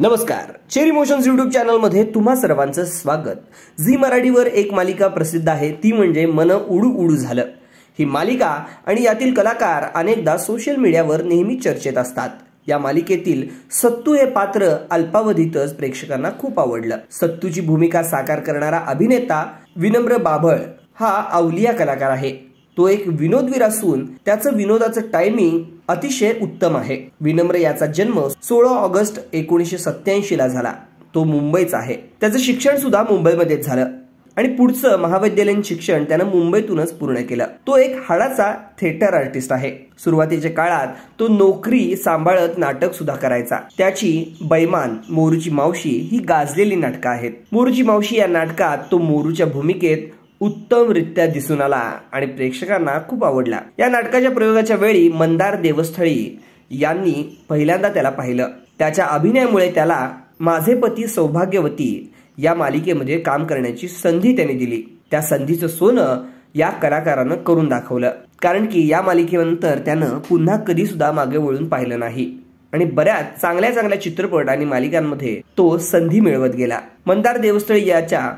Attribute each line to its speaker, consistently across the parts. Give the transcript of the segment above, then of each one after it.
Speaker 1: नमस्कार cherry motions YouTube चॅनलमध्ये तुम्हा सर्वांचं स्वागत झी मराठीवर एक मालिका प्रसिद्ध आहे ती म्हणजे मन उडू उडू झालं ही मालिका आणि यातील कलाकार अनेकदा सोशल मीडियावर नेहमी चर्चेत असतात या मालिकेतील सत्तू हे पात्र अल्पावधीतच प्रेक्षकांना खूप आवडलं सत्तूची भूमिका साकार करणारा अभिनेता विनम्र बाभळ हा अवलिया कलाकार आहे तो एक विनोदवीर असून त्याचं विनोदाचं टायमिंग अतिशय उत्तम आहे विनम्र याचा जन्म सोळा ऑगस्ट एकोणीसशे सत्याऐंशी ला झाला तो मुंबईचा आहे त्याचं शिक्षण सुद्धा मुंबईमध्ये झालं आणि पुढचं महाविद्यालयीन शिक्षण त्यानं मुंबईतूनच पूर्ण केलं तो एक हाडाचा थिएटर आर्टिस्ट आहे सुरुवातीच्या काळात तो नोकरी सांभाळत नाटक सुद्धा करायचा त्याची बैमान मोरूची मावशी ही गाजलेली नाटकं आहेत मोरूची मावशी या नाटकात तो मोरूच्या भूमिकेत उत्तमरित्या दिसून आला आणि प्रेक्षकांना खूप आवडला या नाटकाच्या प्रयोगाच्या वेळी मंदार देवस्थळी यांनी पहिल्यांदा त्याला पाहिलं त्याच्या अभिनयामुळे त्याला माझे पती सौभाग्यवती या मालिकेमध्ये काम करण्याची संधी त्याने दिली त्या संधीचं सोनं या कलाकारानं करून दाखवलं कारण की या मालिकेनंतर त्यानं पुन्हा कधी सुद्धा मागे वळून पाहिलं नाही आणि बऱ्याच चांगल्या चांगल्या चित्रपट आणि मालिकांमध्ये तो संधी मिळवत गेला मंदार देवस्थळी याच्या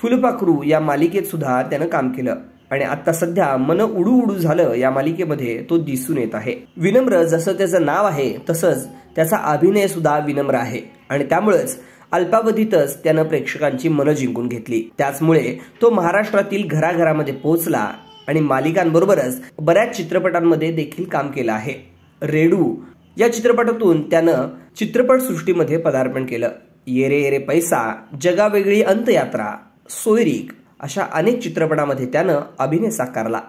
Speaker 1: फुलपाखरू या मालिकेत सुद्धा त्यानं काम केलं आणि आता सध्या मन उडू उडू झालं या मालिकेमध्ये तो दिसून येत आहे विनम्र जसं त्याचं नाव आहे तसंच त्याचा अभिनय सुद्धा विनम्र आहे आणि त्यामुळेच अल्पावधीतच त्यानं प्रेक्षकांची मनं जिंकून घेतली त्याचमुळे तो महाराष्ट्रातील घराघरामध्ये पोहोचला आणि मालिकांबरोबरच बऱ्याच चित्रपटांमध्ये देखील काम केलं आहे रेडू या चित्रपटातून त्यानं चित्रपटसृष्टीमध्ये पदार्पण केलं येरे येरे पैसा जगावेगळी अंतयात्रा सोयरीक अशा अनेक चित्रपटामध्ये त्यानं अभिनय साकारला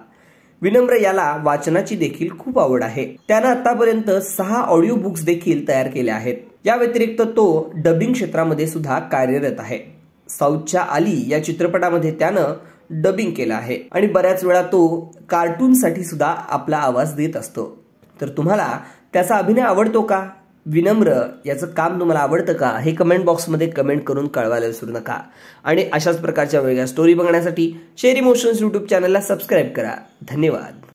Speaker 1: विनम्र याला वाचनाची देखील खूप आवड आहे त्यानं आतापर्यंत सहा ऑडिओ बुक्स देखील तयार केले आहेत या व्यतिरिक्त तो डबिंग क्षेत्रामध्ये सुद्धा कार्यरत आहे साऊथच्या आली या चित्रपटामध्ये त्यानं डबिंग केलं आहे आणि बऱ्याच वेळा तो कार्टूनसाठी सुद्धा आपला आवाज देत असतो तर तुम्हाला त्याचा अभिनय आवडतो का विनम्र याचं काम तुम्हाला आवडतं का हे कमेंट बॉक्समध्ये कमेंट करून कळवायला विसरू नका आणि अशाच प्रकारच्या वेगळ्या स्टोरी बघण्यासाठी शेअर इमोशन्स यूट्यूब चॅनलला सबस्क्राईब करा धन्यवाद